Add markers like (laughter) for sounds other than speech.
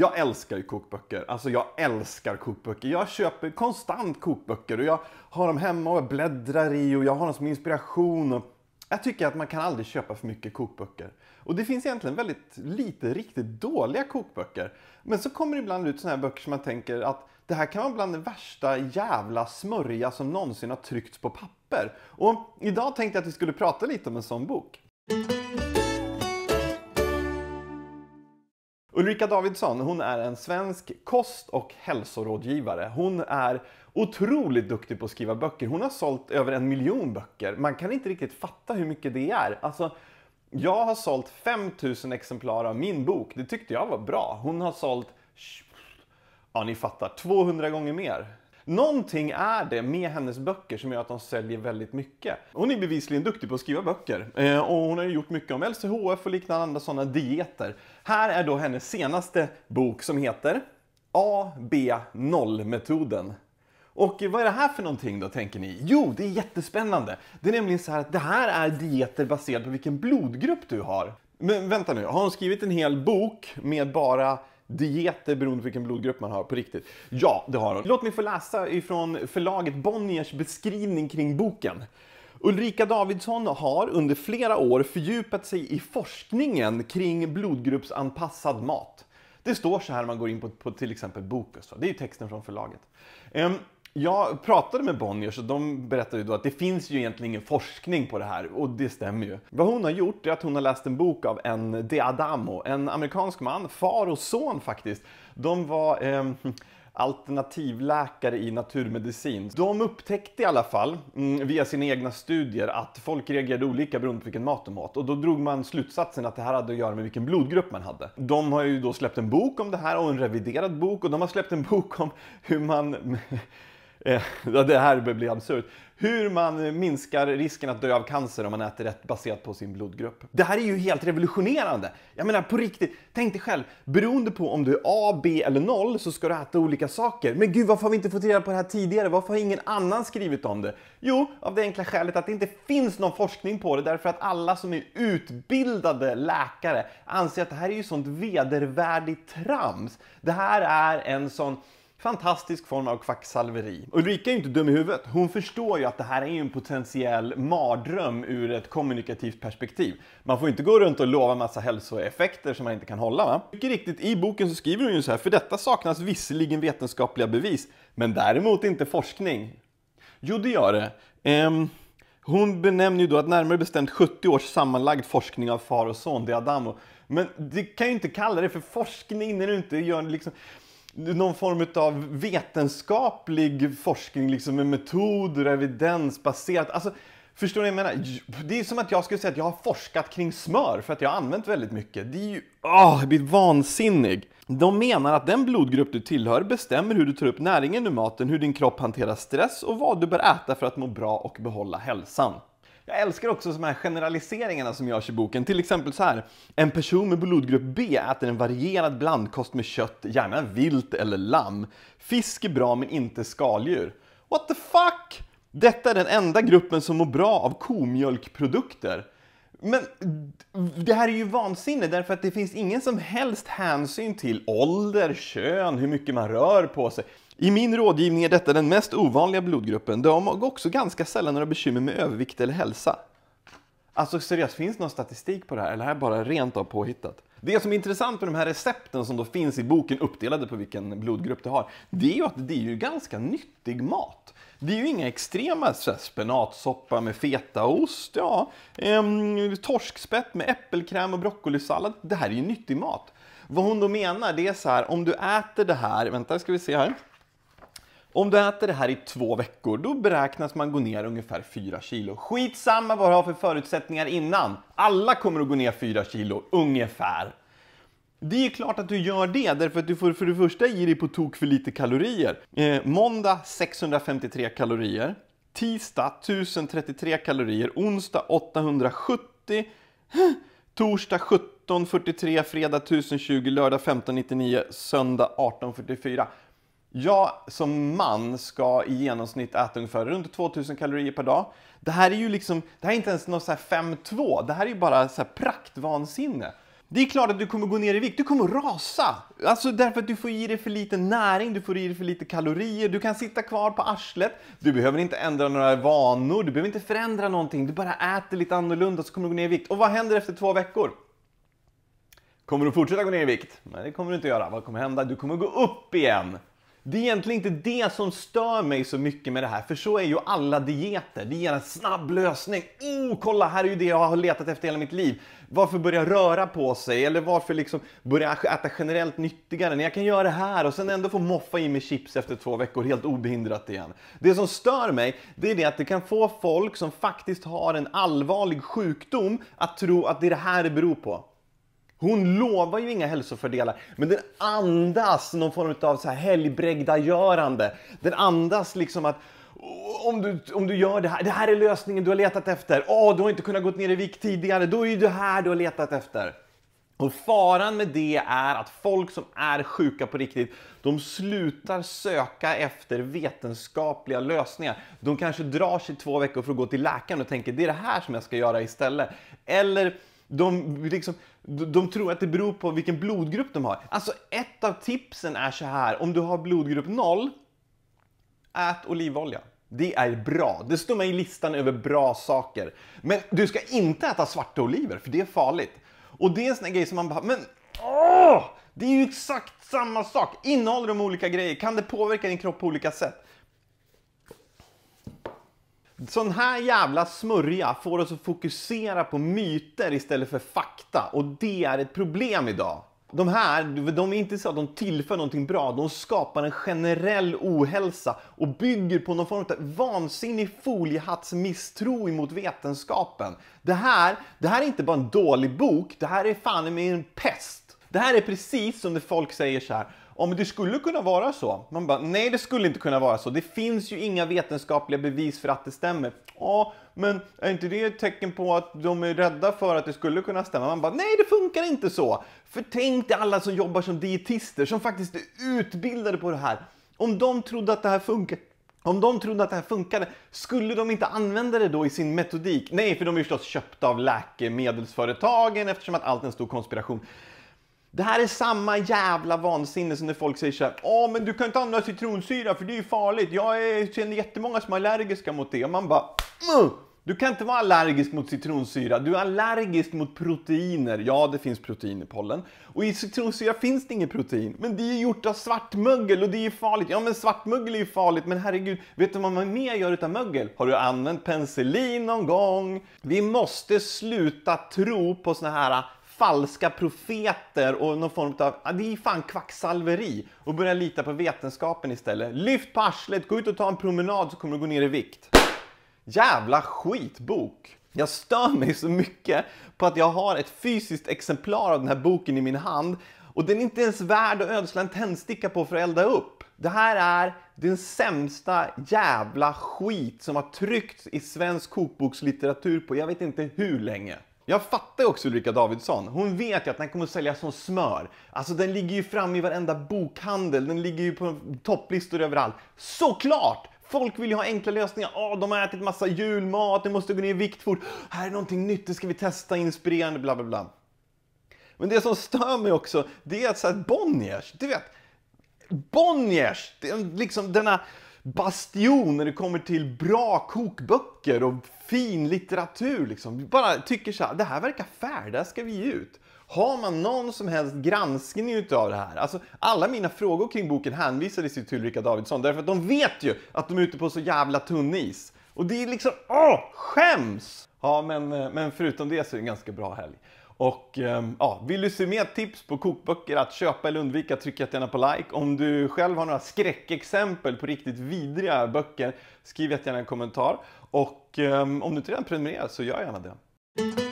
Jag älskar ju kokböcker. Alltså jag älskar kokböcker. Jag köper konstant kokböcker och jag har dem hemma och jag bläddrar i och jag har dem som inspiration. Jag tycker att man kan aldrig köpa för mycket kokböcker. Och det finns egentligen väldigt lite riktigt dåliga kokböcker. Men så kommer det ibland ut sådana här böcker som man tänker att det här kan vara bland den värsta jävla smörja som någonsin har tryckts på papper. Och idag tänkte jag att vi skulle prata lite om en sån bok. Ulrika Davidsson, hon är en svensk kost och hälsorådgivare. Hon är otroligt duktig på att skriva böcker. Hon har sålt över en miljon böcker. Man kan inte riktigt fatta hur mycket det är. Alltså, jag har sålt 5000 exemplar av min bok. Det tyckte jag var bra. Hon har sålt, ja ni fattar, 200 gånger mer. Någonting är det med hennes böcker som gör att de säljer väldigt mycket. Hon är bevisligen duktig på att skriva böcker eh, och hon har gjort mycket om LCHF och liknande andra sådana dieter. Här är då hennes senaste bok som heter AB0-metoden. Och vad är det här för någonting då tänker ni? Jo, det är jättespännande. Det är nämligen så här att det här är dieter baserat på vilken blodgrupp du har. Men vänta nu, har hon skrivit en hel bok med bara dieter beroende på vilken blodgrupp man har på riktigt? Ja, det har hon. Låt mig få läsa ifrån förlaget Bonniers beskrivning kring boken. Ulrika Davidsson har under flera år fördjupat sig i forskningen kring blodgruppsanpassad mat. Det står så här när man går in på, på till exempel Bokus. Det är ju texten från förlaget. Ehm, jag pratade med Bonniers och de berättade ju då att det finns ju egentligen ingen forskning på det här och det stämmer ju. Vad hon har gjort är att hon har läst en bok av en De Adamo, en amerikansk man, far och son faktiskt. De var eh, alternativläkare i naturmedicin. De upptäckte i alla fall mm, via sina egna studier att folk reagerade olika beroende på vilken mat de åt och då drog man slutsatsen att det här hade att göra med vilken blodgrupp man hade. De har ju då släppt en bok om det här och en reviderad bok och de har släppt en bok om hur man (laughs) (laughs) det här börjar bli absurt. Hur man minskar risken att dö av cancer om man äter rätt baserat på sin blodgrupp. Det här är ju helt revolutionerande. Jag menar på riktigt, tänk dig själv. Beroende på om du är A, B eller 0 så ska du äta olika saker. Men gud, varför har vi inte fått reda på det här tidigare? Varför har ingen annan skrivit om det? Jo, av det enkla skälet att det inte finns någon forskning på det därför att alla som är utbildade läkare anser att det här är ju sånt vedervärdigt trams. Det här är en sån fantastisk form av kvacksalveri. Ulrika är ju inte dum i huvudet. Hon förstår ju att det här är en potentiell mardröm ur ett kommunikativt perspektiv. Man får inte gå runt och lova massa hälsoeffekter som man inte kan hålla. Va? Mycket riktigt, i boken så skriver hon ju så här, för detta saknas visserligen vetenskapliga bevis, men däremot inte forskning. Jo, det gör det. Ehm, hon benämner ju då att närmare bestämt 70 års sammanlagd forskning av far och son, det är Adamo. Men du kan ju inte kalla det för forskning när du inte gör liksom någon form av vetenskaplig forskning liksom med metoder och evidensbaserat. Alltså, förstår ni vad jag menar? Det är som att jag skulle säga att jag har forskat kring smör för att jag har använt väldigt mycket. Det är ju... Åh, oh, jag blir vansinnig! De menar att den blodgrupp du tillhör bestämmer hur du tar upp näringen ur maten, hur din kropp hanterar stress och vad du bör äta för att må bra och behålla hälsan. Jag älskar också de här generaliseringarna som görs i boken. Till exempel så här. En person med blodgrupp B äter en varierad blandkost med kött, gärna vilt eller lamm. Fisk är bra men inte skaldjur. What the fuck! Detta är den enda gruppen som mår bra av komjölkprodukter. Men det här är ju vansinne därför att det finns ingen som helst hänsyn till ålder, kön, hur mycket man rör på sig. I min rådgivning är detta den mest ovanliga blodgruppen. De har också ganska sällan några bekymmer med övervikt eller hälsa. Alltså seriöst, finns det någon statistik på det här? Eller är det bara rent av påhittat? Det som är intressant med de här recepten som då finns i boken uppdelade på vilken blodgrupp du har, det är ju att det är ju ganska nyttig mat. Det är ju inga extrema så spenatsoppa med fetaost, ja, ehm, torskspett med äppelkräm och broccolisallad. Det här är ju nyttig mat. Vad hon då menar, det är så här, om du äter det här, vänta ska vi se här. Om du äter det här i två veckor, då beräknas man gå ner ungefär 4 kilo. Skitsamma vad du har för förutsättningar innan. Alla kommer att gå ner 4 kilo, ungefär. Det är klart att du gör det, därför att du får för det första i dig på tok för lite kalorier. Eh, måndag 653 kalorier. Tisdag 1033 kalorier. Onsdag 870. Torsdag 1743, fredag 1020, lördag 1599, söndag 1844. Jag som man ska i genomsnitt äta ungefär runt 2000 kalorier per dag. Det här är ju liksom, det här är inte ens något 5-2, det här är ju bara så här praktvansinne. Det är klart att du kommer gå ner i vikt, du kommer rasa! Alltså därför att du får i dig för lite näring, du får i dig för lite kalorier, du kan sitta kvar på arslet, du behöver inte ändra några vanor, du behöver inte förändra någonting, du bara äter lite annorlunda så kommer du gå ner i vikt. Och vad händer efter två veckor? Kommer du fortsätta gå ner i vikt? Nej, det kommer du inte göra. Vad kommer hända? Du kommer gå upp igen. Det är egentligen inte det som stör mig så mycket med det här, för så är ju alla dieter. Det ger en snabb lösning. Oh, kolla, här är ju det jag har letat efter hela mitt liv. Varför börja röra på sig? Eller varför liksom börja äta generellt nyttigare när jag kan göra det här och sen ändå få moffa i mig chips efter två veckor helt obehindrat igen. Det som stör mig, det är det att det kan få folk som faktiskt har en allvarlig sjukdom att tro att det är det här det beror på. Hon lovar ju inga hälsofördelar, men den andas någon form av så här helgbrägdagörande. Den andas liksom att om du, om du gör det här, det här är lösningen du har letat efter. Åh, oh, du har inte kunnat gå ner i vikt tidigare, då är ju det här du har letat efter. Och faran med det är att folk som är sjuka på riktigt, de slutar söka efter vetenskapliga lösningar. De kanske drar sig två veckor för att gå till läkaren och tänker det är det här som jag ska göra istället. Eller de liksom de tror att det beror på vilken blodgrupp de har. Alltså ett av tipsen är så här, om du har blodgrupp 0, ät olivolja. Det är bra. Det står med i listan över bra saker. Men du ska inte äta svarta oliver, för det är farligt. Och det är en sån grej som man bara, men åh! Det är ju exakt samma sak. Innehåller de olika grejer? Kan det påverka din kropp på olika sätt? Sån här jävla smörja får oss att fokusera på myter istället för fakta och det är ett problem idag. De här, de är inte så att de tillför någonting bra, de skapar en generell ohälsa och bygger på någon form av vansinnig foliehatts misstro emot vetenskapen. Det här, det här är inte bara en dålig bok, det här är fan med en pest. Det här är precis som när folk säger så här om det skulle kunna vara så. Man bara, nej det skulle inte kunna vara så. Det finns ju inga vetenskapliga bevis för att det stämmer. Ja, men är inte det ett tecken på att de är rädda för att det skulle kunna stämma? Man bara, nej det funkar inte så. För tänk dig alla som jobbar som dietister som faktiskt är utbildade på det här. Om de trodde att det här funkar om de trodde att det här funkade, skulle de inte använda det då i sin metodik? Nej, för de är förstås köpta av läkemedelsföretagen eftersom att allt är en stor konspiration. Det här är samma jävla vansinne som när folk säger så här. Åh, men du kan inte använda citronsyra för det är ju farligt. Jag känner jättemånga som är allergiska mot det. Och man bara. Muh! Mm, du kan inte vara allergisk mot citronsyra. Du är allergisk mot proteiner. Ja, det finns protein i pollen. Och i citronsyra finns det inget protein. Men det är gjort av svartmögel och det är farligt. Ja, men svartmögel är ju farligt. Men herregud, vet du vad man mer gör utav mögel? Har du använt penicillin någon gång? Vi måste sluta tro på såna här falska profeter och någon form av... Ja, det är fan kvacksalveri. Och börja lita på vetenskapen istället. Lyft på arslet, gå ut och ta en promenad så kommer du gå ner i vikt. Jävla skitbok! Jag stör mig så mycket på att jag har ett fysiskt exemplar av den här boken i min hand och den är inte ens värd att ödsla en tändsticka på för att elda upp. Det här är den sämsta jävla skit som har tryckts i svensk kokbokslitteratur på jag vet inte hur länge. Jag fattar ju också Ulrika Davidsson. Hon vet ju att den kommer att säljas som smör. Alltså den ligger ju framme i varenda bokhandel. Den ligger ju på topplistor överallt. Såklart! Folk vill ju ha enkla lösningar. Åh, de har ätit massa julmat, de måste gå ner i vikt fort. Här är någonting nytt, det ska vi testa, inspirerande, bla bla bla. Men det som stör mig också, det är att så här, Bonniers, du vet. Bonniers, det är liksom denna bastion när det kommer till bra kokböcker och fin litteratur. Liksom. Bara tycker så här, det här verkar fair, det här ska vi ge ut. Har man någon som helst granskning utav det här? Alltså, alla mina frågor kring boken hänvisades ju till Ulrika Davidsson därför att de vet ju att de är ute på så jävla tunn is. Och det är liksom, åh, skäms! Ja, men, eh, men förutom det så är det en ganska bra helg. Och ehm, ja, vill du se mer tips på kokböcker att köpa eller undvika, tryck jättegärna på like. Om du själv har några skräckexempel på riktigt vidriga böcker, skriv jättegärna en kommentar. Och ehm, om du inte redan prenumererar så gör gärna det.